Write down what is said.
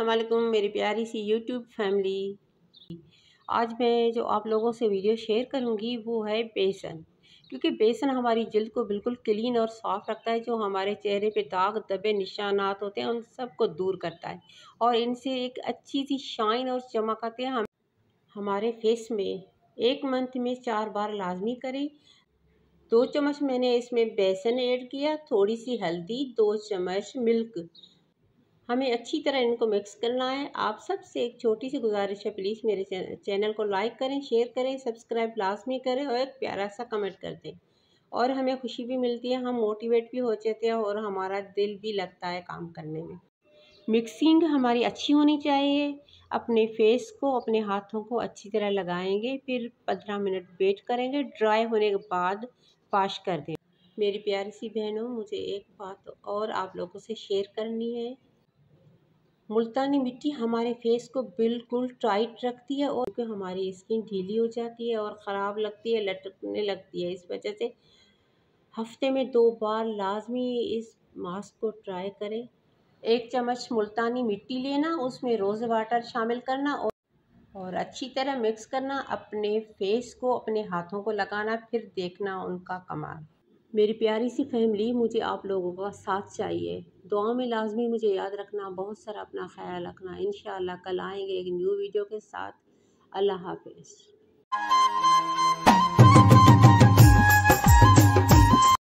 असलकुम मेरी प्यारी सी यूट्यूब फैमिली आज मैं जो आप लोगों से वीडियो शेयर करूंगी वो है बेसन क्योंकि बेसन हमारी जल्द को बिल्कुल क्लीन और साफ़ रखता है जो हमारे चेहरे पे दाग दबे निशानात होते हैं उन सबको दूर करता है और इनसे एक अच्छी सी शाइन और चमक आते हैं हम हमारे फेस में एक मंथ में चार बार लाजमी करें दो चम्मच मैंने इसमें बेसन ऐड किया थोड़ी सी हल्दी दो चम्मच मिल्क हमें अच्छी तरह इनको मिक्स करना है आप सबसे एक छोटी सी गुजारिश है प्लीज़ मेरे चैनल को लाइक करें शेयर करें सब्सक्राइब लाजमी करें और एक प्यारा सा कमेंट कर दें और हमें खुशी भी मिलती है हम मोटिवेट भी हो जाते हैं और हमारा दिल भी लगता है काम करने में मिक्सिंग हमारी अच्छी होनी चाहिए अपने फेस को अपने हाथों को अच्छी तरह लगाएंगे फिर पंद्रह मिनट वेट करेंगे ड्राई होने के बाद वाश कर दें मेरी प्यारी सी बहनों मुझे एक बात और आप लोगों से शेयर करनी है मुल्तानी मिट्टी हमारे फेस को बिल्कुल टाइट रखती है और क्योंकि हमारी स्किन ढीली हो जाती है और ख़राब लगती है लटकने लगती है इस वजह से हफ्ते में दो बार लाजमी इस मास्क को ट्राई करें एक चम्मच मुल्तानी मिट्टी लेना उसमें रोज़ वाटर शामिल करना और और अच्छी तरह मिक्स करना अपने फेस को अपने हाथों को लगाना फिर देखना उनका कमाल मेरी प्यारी सी फैमिली मुझे आप लोगों का साथ चाहिए दुआ में लाजमी मुझे याद रखना बहुत सारा अपना ख्याल रखना इन कल आएंगे एक न्यू वीडियो के साथ अल्लाह हाफिज़